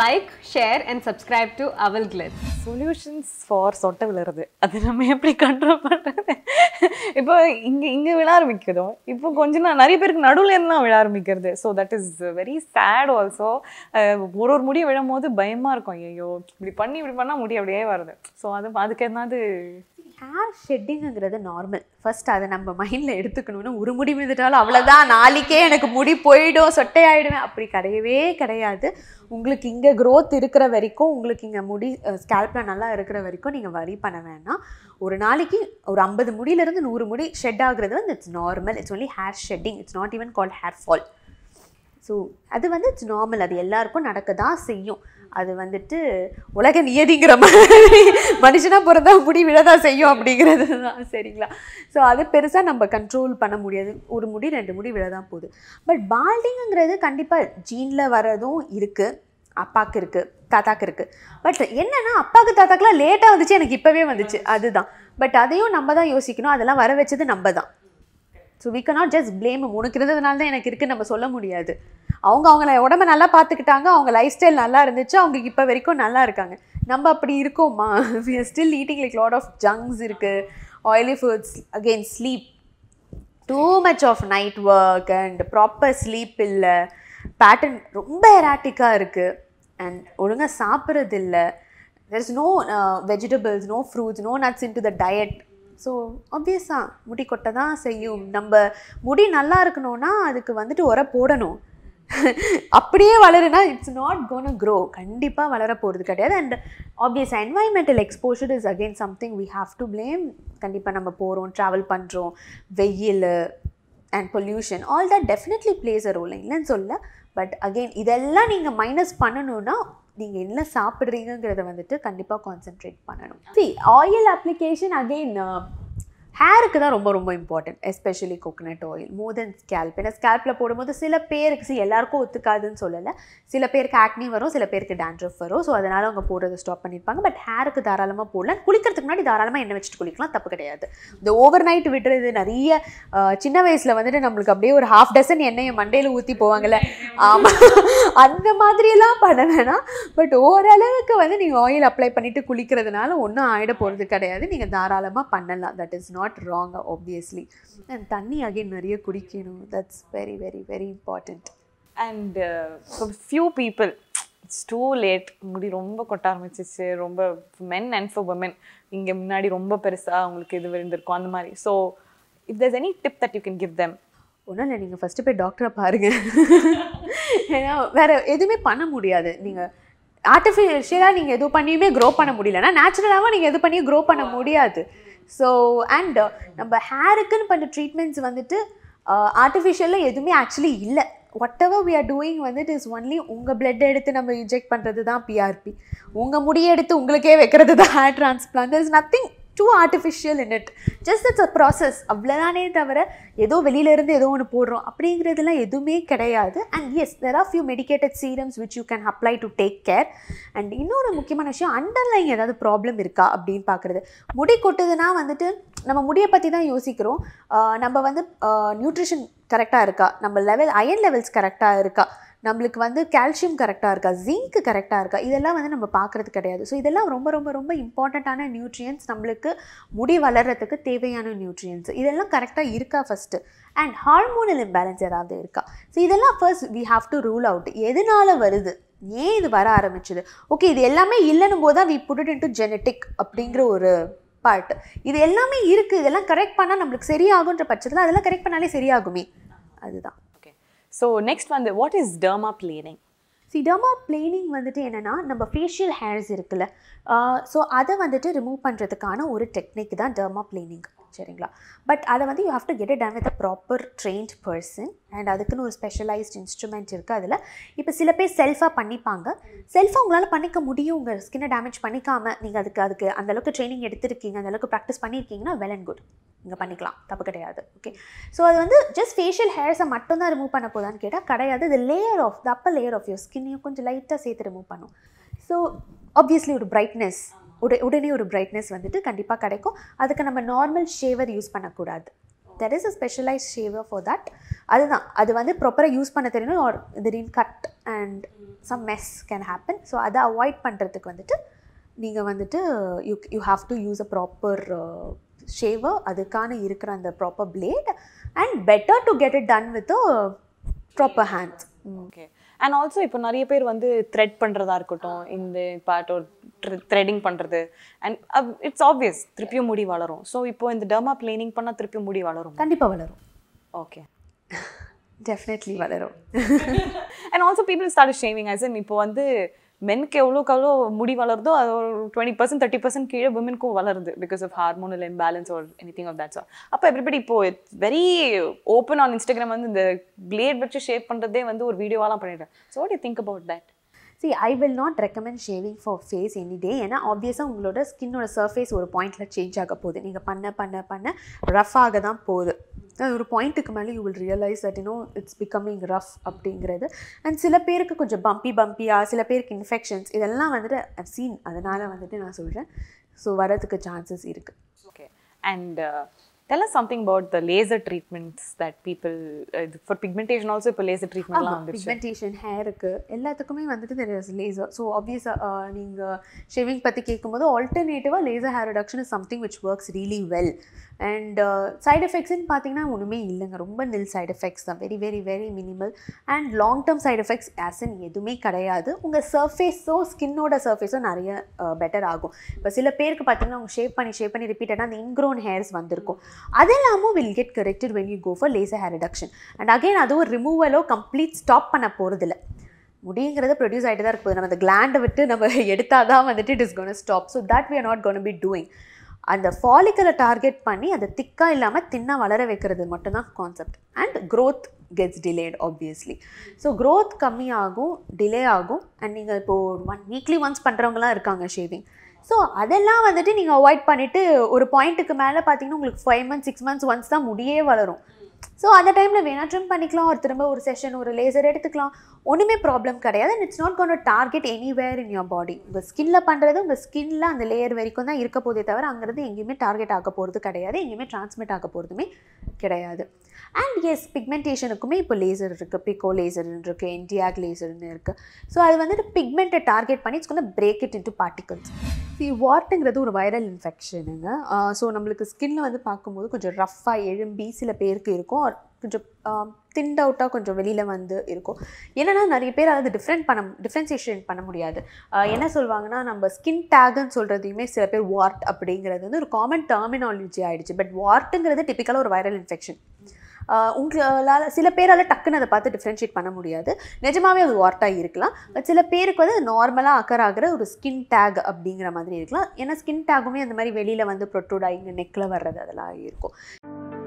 like share and subscribe to அவல் கிளிட் solutions for சொட்டை விழுறது அது நம்ம எப்படி கண்ட்ரோல் பண்ணுறது இப்போ இங்கே இங்கே விழ ஆரம்பிக்கிறோம் இப்போ கொஞ்ச நாள் நிறைய பேருக்கு நடுவில் இருந்தால் விழ ஆரம்பிக்கிறது so that is very sad also ஒரு ஒரு முடியும் விழும் போது பயமாக இருக்கும் ஐயோ இப்படி பண்ணி இப்படி பண்ணால் முடி அப்படியே வருது ஸோ அது அதுக்கு என்னாவது ஏர் ஷெட்டிங்குங்கிறது நார்மல் ஃபஸ்ட் அதை நம்ம மைண்டில் எடுத்துக்கணும்னு ஒரு முடி விழுந்துட்டாலும் அவ்வளோதான் நாளைக்கே எனக்கு முடி போயிடும் சொட்டையாயிடுவேன் அப்படி கிடையவே கிடையாது உங்களுக்கு இங்கே க்ரோத் இருக்கிற வரைக்கும் உங்களுக்கு இங்கே முடி ஸ்கேல்பில் நல்லா இருக்கிற வரைக்கும் நீங்கள் வரி பண்ண வேணாம் ஒரு நாளைக்கு ஒரு ஐம்பது முடியிலேருந்து நூறு முடி ஷெட் ஆகுறது வந்து it's normal it's only hair shedding it's not even call hair fall so அது வந்து இட்ஸ் நார்மல் அது எல்லாருக்கும் நடக்க தான் செய்யும் அது வந்துட்டு உலக நியதிங்கிற மாதிரி மனுஷனாக பிறந்தா முடி தான் செய்யும் அப்படிங்கிறது தான் சரிங்களா ஸோ அது பெருசாக நம்ம கண்ட்ரோல் பண்ண முடியாது ஒரு முடி ரெண்டு முடி விழதான் போகுது பட் பால்டிங்குங்கிறது கண்டிப்பாக ஜீனில் வரதும் இருக்குது அப்பாவுக்கு இருக்குது தாத்தாக்கு இருக்குது பட் என்னென்னா அப்பாவுக்கு தாத்தாக்கெலாம் லேட்டாக வந்துச்சு எனக்கு இப்போவே வந்துச்சு அதுதான் பட் அதையும் நம்ம தான் யோசிக்கணும் அதெல்லாம் வர வச்சது நம்ம தான் so we not just blame உனக்கு இருந்ததுனால தான் எனக்கு இருக்குன்னு நம்ம சொல்ல முடியாது அவங்க அவங்க உடம்ப நல்லா பார்த்துக்கிட்டாங்க அவங்க லைஃப் ஸ்டைல் நல்லா இருந்துச்சு அவங்க இப்போ வரைக்கும் நல்லா இருக்காங்க நம்ம அப்படி இருக்கோமா we are still eating like lot of junks இருக்குது oily foods again sleep too much of night work and proper sleep இல்லை பேட்டர்ன் ரொம்ப எராட்டிக்காக இருக்குது அண்ட் ஒழுங்காக சாப்பிட்றது இல்லை there is no vegetables no fruits no nuts into the diet so ஆப்வியஸாக முடி கொட்ட தான் செய்யும் நம்ம முடி நல்லா இருக்கணும்னா அதுக்கு வந்துட்டு உர போடணும் அப்படியே வளருனா it's not gonna grow கண்டிப்பாக வளர போகிறது கிடையாது and obvious environmental exposure is again something we have to blame கண்டிப்பாக நம்ம போகிறோம் ட்ராவல் பண்ணுறோம் வெயில் and pollution all that definitely plays a role இல்லைன்னு சொல்ல பட் அகெயின் இதெல்லாம் நீங்கள் மைனஸ் பண்ணணும்னா நீங்கள் என்ன சாப்பிட்றீங்கிறத வந்துட்டு கண்டிப்பாக கான்சென்ட்ரேட் பண்ணணும் சரி ஆயில் அப்ளிகேஷன் அகெயின் ஹேருக்கு தான் ரொம்ப ரொம்ப important especially coconut oil more than scalp ஏன்னா ஸ்கேல்பில் போடும்போது சில பேருக்கு எல்லாருக்கும் ஒத்துக்காதுன்னு சொல்லலை சில பேருக்கு ஆக்னி வரும் சில பேருக்கு டேண்ட்ரஃப் வரும் ஸோ அதனால் அவங்க போடுறத ஸ்டாப் பண்ணியிருப்பாங்க பட் ஹேருக்கு தாராளமாக போடலாம் குளிக்கிறதுக்கு முன்னாடி தாராளமாக எண்ணெய் வச்சுட்டு குளிக்கலாம் தப்பு கிடையாது இந்த ஓவர் நைட் விடுறது நிறைய சின்ன வயசில் வந்துட்டு நம்மளுக்கு அப்படியே ஒரு ஹாஃப் டசன் எண்ணெயை மண்டையில் ஊற்றி போவாங்கள்ல ஆமாம் அந்த மாதிரியெல்லாம் பண்ண வேணாம் பட் ஓரளவுக்கு வந்து நீங்கள் ஆயில் அப்ளை பண்ணிவிட்டு குளிக்கிறதுனால ஒன்றும் ஆகிட போகிறது கிடையாது நீங்கள் தாராளமாக பண்ணலாம் that is not not wrong obviously and தண்ணி அகைன் நிறைய குடிக்கணும் that's very very very important and few people it's too late முடி ரொம்ப கொட்ட ஆரம்பிச்சிச்சு ரொம்ப மென் அண்ட் ஃபார் உமன் இங்கே முன்னாடி ரொம்ப பெருசாக அவங்களுக்கு இது விழுந்திருக்கும் அந்த மாதிரி so if there's any tip that you can give them ஒன்றும் இல்லை நீங்கள் ஃபஸ்ட்டு போய் டாக்டரை பாருங்கள் ஏன்னா வேறு எதுவுமே பண்ண முடியாது நீங்கள் ஆர்டிஃபிஷியலாக நீங்கள் எதுவும் பண்ணியுமே க்ரோ பண்ண முடியலன்னா நேச்சுரலாகவும் நீங்கள் எது பண்ணியும் க்ரோ பண்ண முடியாது ஸோ அண்ட் uh, நம்ம ஹேருக்குன்னு பண்ணுற ட்ரீட்மெண்ட்ஸ் வந்துட்டு ஆர்டிஃபிஷியலில் uh, எதுவுமே ஆக்சுவலி இல்லை whatever we are doing வந்து இட் இஸ் ஒன்லி உங்கள் பிளட் எடுத்து நம்ம இன்ஜெக்ட் பண்ணுறது தான் பிஆர்பி உங்கள் முடியை எடுத்து உங்களுக்கே வைக்கிறது தான் hair transplant is nothing to artificial in it just it's a process அவ்வளோதானே தவிர ஏதோ வெளியிலேருந்து ஏதோ ஒன்று போடுறோம் அப்படிங்கிறதுலாம் எதுவுமே கிடையாது and yes there are few medicated serums which you can apply to take care and இன்னொரு முக்கியமான விஷயம் அண்டர்லைன் ஏதாவது ப்ராப்ளம் இருக்கா அப்படின்னு பார்க்குறது முடி கொட்டுதுன்னா வந்துட்டு நம்ம முடியை பற்றி தான் யோசிக்கிறோம் நம்ம வந்து நியூட்ரிஷன் கரெக்டாக இருக்கா நம்ம லெவல் அயன் லெவல்ஸ் கரெக்டாக இருக்கா நம்மளுக்கு வந்து கால்சியம் கரெக்டாக இருக்கா ஜிங்க் கரெக்டாக இருக்கா இதெல்லாம் வந்து நம்ம பார்க்குறது கிடையாது ஸோ இதெல்லாம் ரொம்ப ரொம்ப ரொம்ப இம்பார்ட்டண்ட்டான நியூட்ரியன்ஸ் நம்மளுக்கு முடி வளர்கிறதுக்கு தேவையான நியூட்ரியன்ஸ் இதெல்லாம் கரெக்டாக இருக்கா ஃபஸ்ட்டு அண்ட் ஹார்மோனல் இம்பேலன்ஸ் ஏதாவது இருக்கா ஸோ இதெல்லாம் first we have to rule out எதனால வருது ஏன் இது வர ஆரம்பிச்சது ஓகே இது எல்லாமே இல்லைன்னும் போது தான் we put into genetic அப்படிங்கிற ஒரு பார்ட் இது எல்லாமே இருக்குது இதெல்லாம் கரெக்ட் பண்ணால் நம்மளுக்கு சரியாகுன்ற பட்சத்தில் அதெல்லாம் கரெக்ட் பண்ணாலே சரியாகுமே அதுதான் ஸோ நெக்ஸ்ட் வந்து what is dermaplaning so dermaplaning வந்துட்டு என்னென்னா நம்ம ஃபேஷியல் ஹேர்ஸ் இருக்குல்ல ஸோ அதை வந்துட்டு ரிமூவ் பண்ணுறதுக்கான ஒரு டெக்னிக் தான் டர்மா பிளேனிங் சரிங்களா பட் அதை வந்து you have to get it done with a proper trained person and அதுக்குன்னு ஒரு ஸ்பெஷலைஸ்ட் இன்ஸ்ட்ருமெண்ட் இருக்குது அதில் இப்போ சில பேர் செல்ஃபாக பண்ணிப்பாங்க செல்ஃபாக உங்களால் பண்ணிக்க முடியும் உங்கள் ஸ்கின்னை டேமேஜ் பண்ணிக்காமல் நீங்கள் அதுக்கு அதுக்கு அந்தளவுக்கு ட்ரைனிங் எடுத்திருக்கீங்க அந்தளவுக்கு ப்ராக்டிஸ் பண்ணியிருக்கீங்கன்னா வெல் அண்ட் குட் நீங்கள் பண்ணிக்கலாம் தப்பு கிடையாது ஓகே ஸோ அது வந்து ஜஸ்ட் ஃபேஷியல் ஹேர்ஸை மட்டும்தான் ரிமூவ் பண்ண போதான்னு கேட்டால் கிடையாது இது layer of the upper layer of your ஸ்கின்னையும் கொஞ்சம் லைட்டாக சேர்த்து ரிமூவ் பண்ணும் ஸோ ஆப்வியஸ்லி ஒரு பிரைட்னஸ் உட உடனே ஒரு பிரைட்னஸ் வந்துட்டு கண்டிப்பாக கிடைக்கும் அதுக்கு நம்ம நார்மல் ஷேவர் யூஸ் பண்ணக்கூடாது there is a specialise shaver for that அதுதான் அது வந்து ப்ராப்பராக யூஸ் பண்ண தெரியணும் ஆர் திடீர்னு cut and some mess can happen so அதை அவாய்ட் பண்ணுறதுக்கு வந்துட்டு நீங்கள் வந்துட்டு you you have to use a proper shaver அதுக்கான இருக்கிற அந்த proper blade and better to get it done with proper hands okay and also இப்போ நிறைய பேர் வந்து த்ரெட் பண்ணுறதா இருக்கட்டும் இந்த பார்ட் ஒரு த்ரெடிங் பண்ணுறது அண்ட் இட்ஸ் ஆப்வியஸ் திருப்பியும் முடி வளரும் ஸோ இப்போ இந்த டர்மா பிளேனிங் பண்ணால் திருப்பியும் முடி வளரும் கண்டிப்பாக வளரும் ஓகே டெஃபினெட்லி வளரும் and also people start shaving as in இப்போ வந்து மென்க்கு எவ்வளோக்கு எவ்வளோ முடி வளருதோ அது ஒரு டுவெண்ட்டி பர்சன்ட் தேர்ட்டி பர்சன்ட் கீழே உமனுக்கும் வளருது because of hormonal imbalance or anything of that's அப்போ எவ்ரிபடி இப்போ it's very open on Instagram வந்து இந்த பிளேட் வச்சு ஷேப் பண்ணுறதே வந்து ஒரு வீடியோவாலாம் பண்ணிடுறேன் so what you think about that see I will not recommend shaving for face any day ஏன்னா ஆப்வியஸாக உங்களோட ஸ்கின்னோட சர்ஃபேஸ் ஒரு பாயிண்டில் சேஞ்ச் ஆக போகுது நீங்கள் பண்ண பண்ண பண்ண ரஃப் ஆக தான் போகுது அது ஒரு பாயிண்ட்டுக்கு மேலே you will realise that you know it's becoming rough அப்படிங்கிறது அண்ட் சில பேருக்கு கொஞ்சம் பம்பி பம்பியாக சில பேருக்கு இன்ஃபெக்ஷன்ஸ் இதெல்லாம் வந்துட்டு ஐவ் சீன் அதனால் வந்துட்டு நான் சொல்கிறேன் ஸோ வரதுக்கு சான்சஸ் இருக்குது okay and tell us something about the laser treatments that people இது ஃபார் பிக்மெண்டேஷன் ஆல்சோ இப்போ லேசர் ட்ரீட்மெண்ட்லாம் வந்துருச்சு பிக்மெண்டேஷன் ஹேருக்கு எல்லாத்துக்குமே வந்துட்டு தெரிய லேசர் ஸோ ஆப்வியஸாக நீங்கள் ஷேவிங் பற்றி கேட்கும்போது ஆல்டர்னேட்டிவாக laser hair reduction is something which works really well and side எஃபெக்ட்ஸ்ன்னு பார்த்தீங்கன்னா ஒன்றுமே இல்லைங்க ரொம்ப நில் சைட் எஃபெக்ட்ஸ் தான் very very very minimal and long term side effects in எதுவுமே கிடையாது உங்கள் சர்ஃபேஸோ ஸ்கின்னோட சர்ஃபேஸோ நிறைய பெட்டர் uh, ஆகும் இப்போ சில பேருக்கு பார்த்தீங்கன்னா அவங்க ஷேப் பண்ணி ஷேப் பண்ணி ரிப்பீட்டடாக அந்த இன்க்ரோன் ஹேர்ஸ் வந்திருக்கும் அதெல்லாமும் will get corrected when you go for laser hair reduction and again அது ஒரு ரிமூவலோ கம்ப்ளீட் ஸ்டாப் பண்ண போகிறதில்ல முடிங்கிறது ப்ரொடியூஸ் ஆகிட்டு தான் இருக்குது நம்ம அந்த கிளாண்டை விட்டு நம்ம எடுத்தால் தான் வந்துட்டு it is gonna stop so that we are not gonna be doing அந்த ஃபாலிக்கலை டார்கெட் பண்ணி அதை திக்காக இல்லாமல் தின்னாக வளர வைக்கிறது மட்டும்தான் concept and growth gets delayed obviously so growth கம்மியாகும் டிலே ஆகும் அண்ட் நீங்கள் இப்போது ஒன் வீக்லி ஒன்ஸ் பண்ணுறவங்களாம் இருக்காங்க ஷேவிங் ஸோ அதெல்லாம் வந்துட்டு நீங்கள் அவாய்ட் பண்ணிவிட்டு ஒரு பாயிண்ட்டுக்கு மேலே பார்த்தீங்கன்னா உங்களுக்கு five months six months once தான் முடியே வளரும் ஸோ அந்த டைமில் வேணால் ட்ரிம் பண்ணிக்கலாம் ஒரு திரும்ப ஒரு செஷன் ஒரு லேசர் எடுத்துக்கலாம் ஒன்றுமே ப்ராப்ளம் கிடையாது and it's not gonna target anywhere in your body உங்கள் ஸ்கின்னில் பண்ணுறது உங்கள் ஸ்கின்னில் அந்த லேயர் வரைக்கும் தான் இருக்க போதே தவிர அங்கேருந்து எங்கேயுமே டார்கெட் ஆக போகிறது கிடையாது எங்கேயுமே டிரான்ஸ்மிட் ஆக போகிறதுமே கிடையாது அண்ட் எஸ் பிக்மெண்டேஷனுக்குமே இப்போ லேசர் இருக்குது பிகோ லேசர்னு இருக்குது என்டிஆக் லேசர்னு இருக்குது ஸோ அது வந்துட்டு பிக்மெண்ட்டை டார்கெட் பண்ணி இட்ஸ் கொஞ்சம் break it into particles see வாட்டுங்கிறது ஒரு வைரல் இன்ஃபெக்ஷனுங்க ஸோ நம்மளுக்கு ஸ்கின்னில் வந்து பார்க்கும்போது கொஞ்சம் ரஃப்பாக எழும்பி சில பேருக்கு இருக்கும் கொஞ்சம் திண்ட் அவுட்டாக கொஞ்சம் வெளியில் வந்து இருக்கும் என்னென்னா நிறைய பேர் அதாவது டிஃப்ரெண்ட் பண்ண டிஃப்ரென்சியேஷன் பண்ண முடியாது என்ன சொல்லுவாங்கன்னா நம்ம ஸ்கின் டேகுன்னு சொல்கிறதையுமே சில பேர் வார்ட் அப்படிங்கிறது வந்து ஒரு காமன் டெர்மினாலஜி ஆகிடுச்சு பட் வார்ட்டுங்கிறது டிப்பிக்கலாக ஒரு வைரல் இன்ஃபெக்ஷன் உங்களால் சில பேரால் டக்குன்னு அதை பார்த்து டிஃப்ரென்ஷியேட் பண்ண முடியாது நிஜமாகவே அது வார்ட்டாக இருக்கலாம் பட் சில பேருக்கு வந்து நார்மலாக அக்கர் ஆகிற ஒரு ஸ்கின் டேக் அப்படிங்கிற மாதிரி இருக்கலாம் ஏன்னா ஸ்கின் டேக்குமே அந்த மாதிரி வெளியில் வந்து ப்ரொட்ரூட் ஆகி நெக்கில் வர்றது அதெல்லாம் இருக்கும்